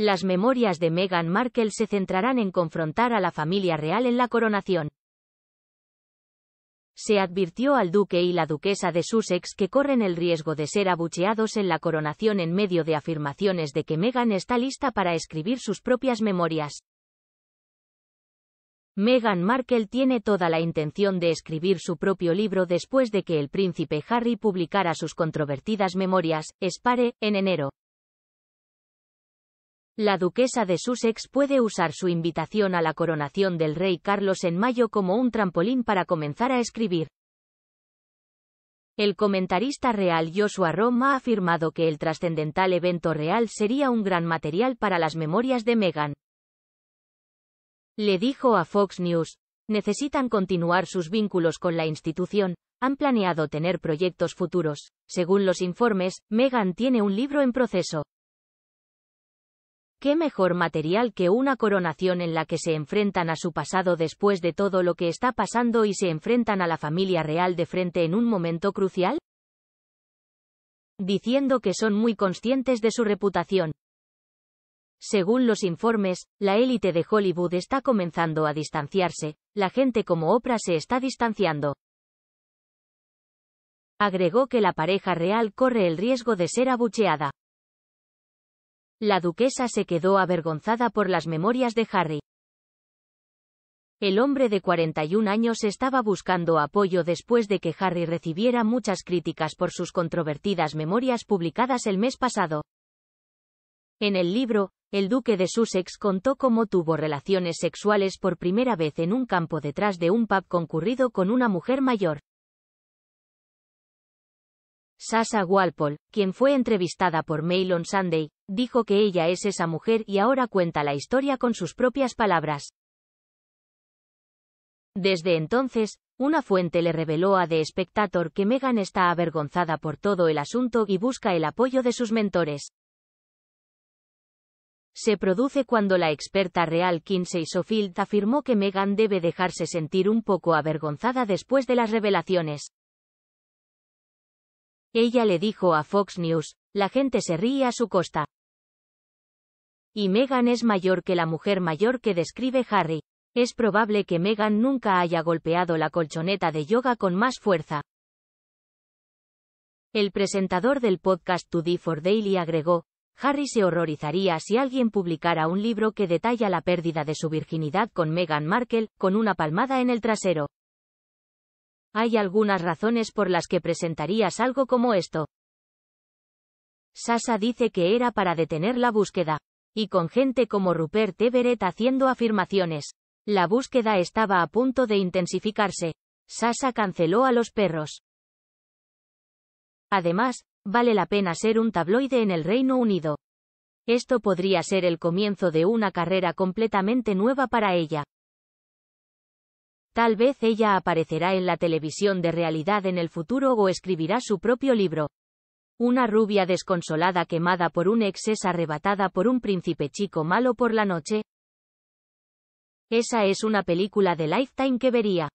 las memorias de Meghan Markle se centrarán en confrontar a la familia real en la coronación. Se advirtió al duque y la duquesa de Sussex que corren el riesgo de ser abucheados en la coronación en medio de afirmaciones de que Meghan está lista para escribir sus propias memorias. Meghan Markle tiene toda la intención de escribir su propio libro después de que el príncipe Harry publicara sus controvertidas memorias, Spare, en enero. La duquesa de Sussex puede usar su invitación a la coronación del rey Carlos en mayo como un trampolín para comenzar a escribir. El comentarista real Joshua Rome ha afirmado que el trascendental evento real sería un gran material para las memorias de Meghan. Le dijo a Fox News, necesitan continuar sus vínculos con la institución, han planeado tener proyectos futuros. Según los informes, Meghan tiene un libro en proceso. ¿Qué mejor material que una coronación en la que se enfrentan a su pasado después de todo lo que está pasando y se enfrentan a la familia real de frente en un momento crucial? Diciendo que son muy conscientes de su reputación. Según los informes, la élite de Hollywood está comenzando a distanciarse, la gente como Oprah se está distanciando. Agregó que la pareja real corre el riesgo de ser abucheada. La duquesa se quedó avergonzada por las memorias de Harry. El hombre de 41 años estaba buscando apoyo después de que Harry recibiera muchas críticas por sus controvertidas memorias publicadas el mes pasado. En el libro, el duque de Sussex contó cómo tuvo relaciones sexuales por primera vez en un campo detrás de un pub concurrido con una mujer mayor. Sasa Walpole, quien fue entrevistada por Mail on Sunday, dijo que ella es esa mujer y ahora cuenta la historia con sus propias palabras. Desde entonces, una fuente le reveló a The Spectator que Meghan está avergonzada por todo el asunto y busca el apoyo de sus mentores. Se produce cuando la experta real Kinsey Sofield afirmó que Meghan debe dejarse sentir un poco avergonzada después de las revelaciones. Ella le dijo a Fox News, la gente se ríe a su costa. Y Meghan es mayor que la mujer mayor que describe Harry. Es probable que Meghan nunca haya golpeado la colchoneta de yoga con más fuerza. El presentador del podcast D for Daily agregó, Harry se horrorizaría si alguien publicara un libro que detalla la pérdida de su virginidad con Meghan Markle, con una palmada en el trasero. Hay algunas razones por las que presentarías algo como esto. Sasa dice que era para detener la búsqueda. Y con gente como Rupert Everett haciendo afirmaciones. La búsqueda estaba a punto de intensificarse. Sasa canceló a los perros. Además, vale la pena ser un tabloide en el Reino Unido. Esto podría ser el comienzo de una carrera completamente nueva para ella. Tal vez ella aparecerá en la televisión de realidad en el futuro o escribirá su propio libro. Una rubia desconsolada quemada por un ex es arrebatada por un príncipe chico malo por la noche. Esa es una película de Lifetime que vería.